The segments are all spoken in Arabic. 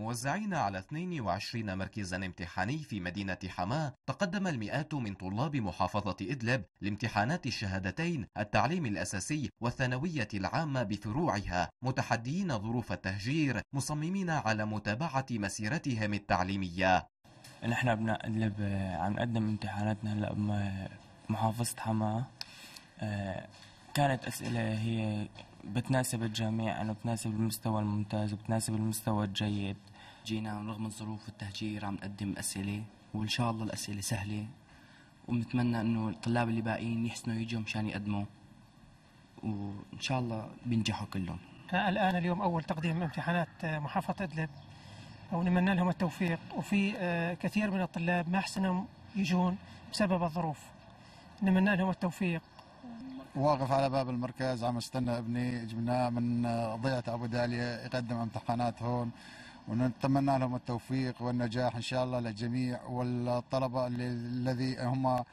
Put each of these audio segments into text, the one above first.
موزعين على 22 مركزا امتحاني في مدينة حماة تقدم المئات من طلاب محافظة إدلب لامتحانات الشهادتين التعليم الأساسي والثانوية العامة بفروعها متحديين ظروف التهجير مصممين على متابعة مسيرتهم التعليمية نحن أبناء إدلب آه، عم نقدم امتحاناتنا هلا بمحافظة حماة آه، كانت أسئلة هي بتناسب الجميع انه بتناسب المستوى الممتاز وبتناسب المستوى الجيد جينا رغم الظروف والتهجير عم نقدم اسئله وان شاء الله الاسئله سهله وبنتمنى انه الطلاب اللي باقيين يحسنوا يجوا مشان يقدموا وان شاء الله بينجحوا كلهم الان اليوم اول تقديم امتحانات محافظه ادلب ونتمنى لهم التوفيق وفي آه، كثير من الطلاب ما احسنوا يجون بسبب الظروف نتمنى لهم التوفيق واقف على باب المركز عم استنى ابني جبناه من ضيعة ابو داليه يقدم امتحانات هون ونتمنى لهم التوفيق والنجاح ان شاء الله للجميع والطلبه الذي هم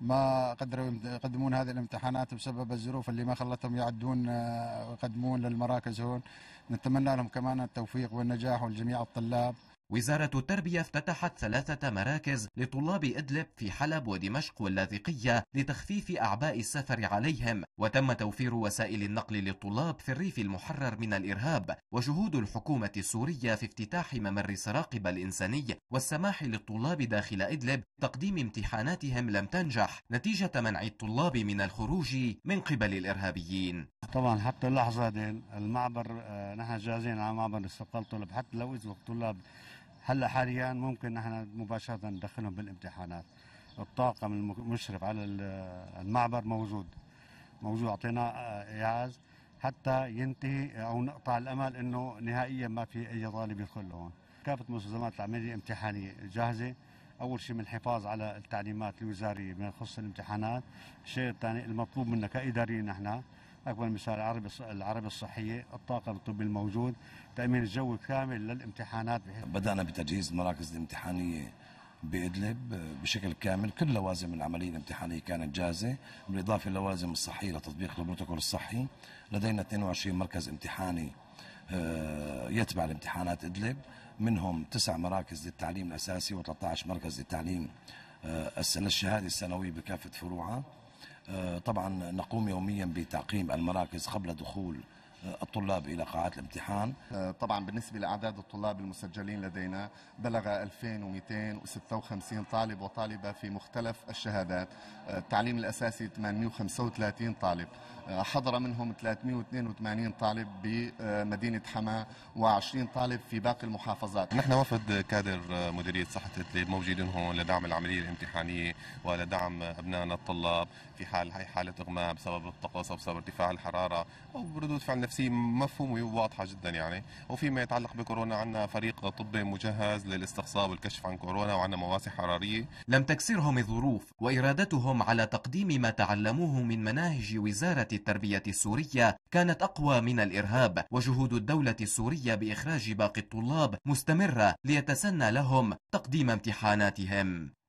ما قدروا يقدمون هذه الامتحانات بسبب الظروف اللي ما خلتهم يعدون آه، يقدمون للمراكز هون نتمنى لهم كمان التوفيق والنجاح والجميع الطلاب وزارة التربية افتتحت ثلاثة مراكز لطلاب إدلب في حلب ودمشق واللاذقية لتخفيف أعباء السفر عليهم وتم توفير وسائل النقل للطلاب في الريف المحرر من الإرهاب وجهود الحكومة السورية في افتتاح ممر سراقب الإنساني والسماح للطلاب داخل إدلب تقديم امتحاناتهم لم تنجح نتيجة منع الطلاب من الخروج من قبل الإرهابيين طبعا حتى اللحظة دي المعبر آه، نحن جاهزين على معبر استقال طلاب حتى لو الطلاب هلا حاليا ممكن نحن مباشره ندخلهم بالامتحانات الطاقم المشرف على المعبر موجود موجود اعطينا اعاز آه، حتى ينتهي او نقطع الامل انه نهائيا ما في اي طالب يدخل لهون كافه مستلزمات العمليه الامتحانيه جاهزه اول شيء من الحفاظ على التعليمات الوزاريه بما يخص الامتحانات الشيء الثاني المطلوب منا كاداريين نحن اكبر مثال العربي العربي الصحيه، الطاقم الطبي الموجود، تامين الجو الكامل للامتحانات بدانا بتجهيز المراكز الامتحانيه بادلب بشكل كامل، كل لوازم العمليه الامتحانيه كانت جاهزه، بالاضافه للوازم الصحيه لتطبيق البروتوكول الصحي، لدينا 22 مركز امتحاني آه، يتبع الامتحانات ادلب، منهم تسع مراكز للتعليم الاساسي و13 مركز للتعليم آه، للشهادة الثانوية بكافه فروعها. آه، طبعا نقوم يوميا بتعقيم المراكز قبل دخول الطلاب إلى قاعات الامتحان آه، طبعا بالنسبة لأعداد الطلاب المسجلين لدينا بلغ 2256 طالب وطالبة في مختلف الشهادات آه، التعليم الأساسي 835 طالب آه، حضر منهم 382 طالب بمدينة حماة و20 طالب في باقي المحافظات نحن وفد كادر مديرية صحة التلميذ موجودين هون لدعم العملية الامتحانية ولدعم أبنائنا الطلاب في حال هي حالة إغماء بسبب الطقس أو بسبب ارتفاع الحرارة أو ردود فعل نفسي مفهومه وواضحة جدا يعني وفيما يتعلق بكورونا عندنا فريق طبي مجهز للاستقصاء والكشف عن كورونا وعندنا مواسي حراريه لم تكسرهم الظروف وارادتهم على تقديم ما تعلموه من مناهج وزاره التربيه السوريه كانت اقوى من الارهاب وجهود الدوله السوريه باخراج باقي الطلاب مستمره ليتسنى لهم تقديم امتحاناتهم